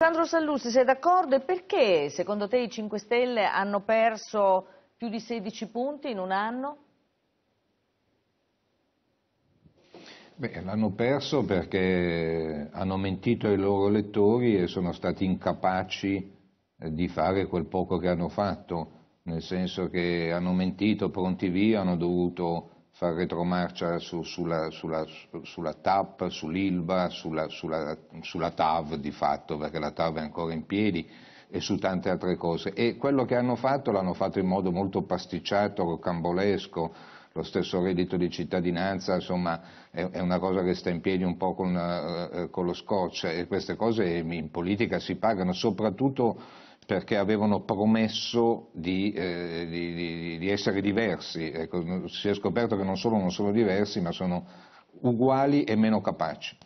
Sandro Sallusti, sei d'accordo? E perché secondo te i 5 Stelle hanno perso più di 16 punti in un anno? L'hanno perso perché hanno mentito ai loro elettori e sono stati incapaci eh, di fare quel poco che hanno fatto, nel senso che hanno mentito pronti via, hanno dovuto far retromarcia su, sulla, sulla, sulla, TAP, sull'ILBA, sulla, sulla, TAV di fatto, perché la TAV è ancora in piedi e su tante altre cose. E quello che hanno fatto l'hanno fatto in modo molto pasticciato, rocambolesco, lo stesso reddito di cittadinanza, insomma, è, è una cosa che sta in piedi un po' con, eh, con lo scotch e queste cose in politica si pagano, soprattutto perché avevano promesso di, eh, di, di, di essere diversi, ecco, si è scoperto che non solo non sono diversi ma sono uguali e meno capaci.